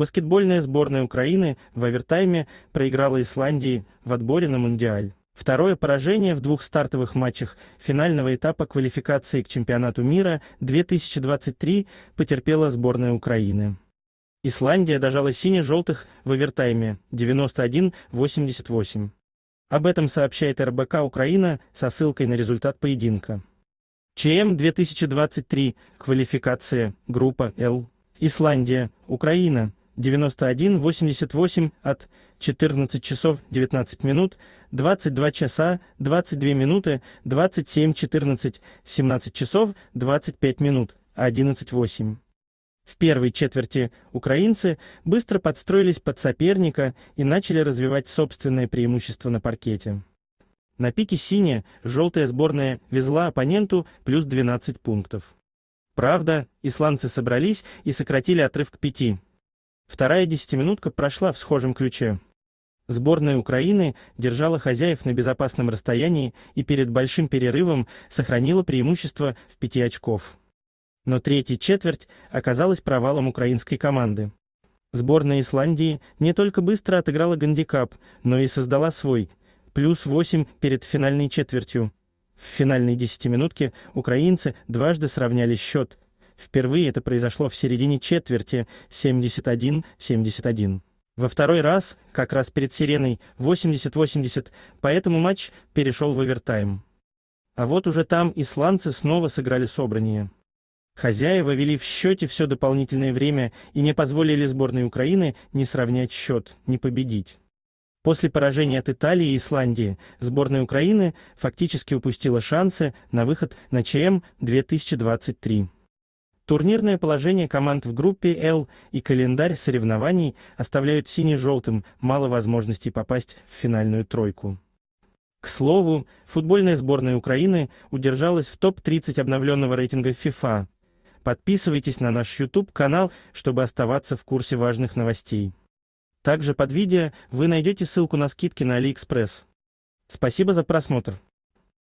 Баскетбольная сборная Украины в овертайме проиграла Исландии в отборе на Мундиаль. Второе поражение в двух стартовых матчах финального этапа квалификации к чемпионату мира 2023 потерпела сборная Украины. Исландия дожала сине-желтых в овертайме 91-88. Об этом сообщает РБК Украина со ссылкой на результат поединка. ЧМ 2023, квалификация, группа Л. Исландия, Украина, 9188 от 14 часов 19 минут, 22 часа 22 минуты, 27 14, 17 часов 25 минут, 11.8. В первой четверти украинцы быстро подстроились под соперника и начали развивать собственное преимущество на паркете. На пике синяя, желтая сборная везла оппоненту плюс 12 пунктов. Правда, исландцы собрались и сократили отрыв к пяти. Вторая десятиминутка прошла в схожем ключе. Сборная Украины держала хозяев на безопасном расстоянии и перед большим перерывом сохранила преимущество в пяти очков. Но третья четверть оказалась провалом украинской команды. Сборная Исландии не только быстро отыграла гандикап, но и создала свой, плюс 8 перед финальной четвертью. В финальной десятиминутке украинцы дважды сравняли счет, Впервые это произошло в середине четверти 71-71. Во второй раз, как раз перед сиреной, 80-80, поэтому матч перешел в овертайм. А вот уже там исландцы снова сыграли собрание. Хозяева вели в счете все дополнительное время и не позволили сборной Украины не сравнять счет, не победить. После поражения от Италии и Исландии сборная Украины фактически упустила шансы на выход на ЧМ 2023. Турнирное положение команд в группе «Л» и календарь соревнований оставляют сине-желтым мало возможностей попасть в финальную тройку. К слову, футбольная сборная Украины удержалась в топ-30 обновленного рейтинга FIFA. Подписывайтесь на наш YouTube-канал, чтобы оставаться в курсе важных новостей. Также под видео вы найдете ссылку на скидки на AliExpress. Спасибо за просмотр.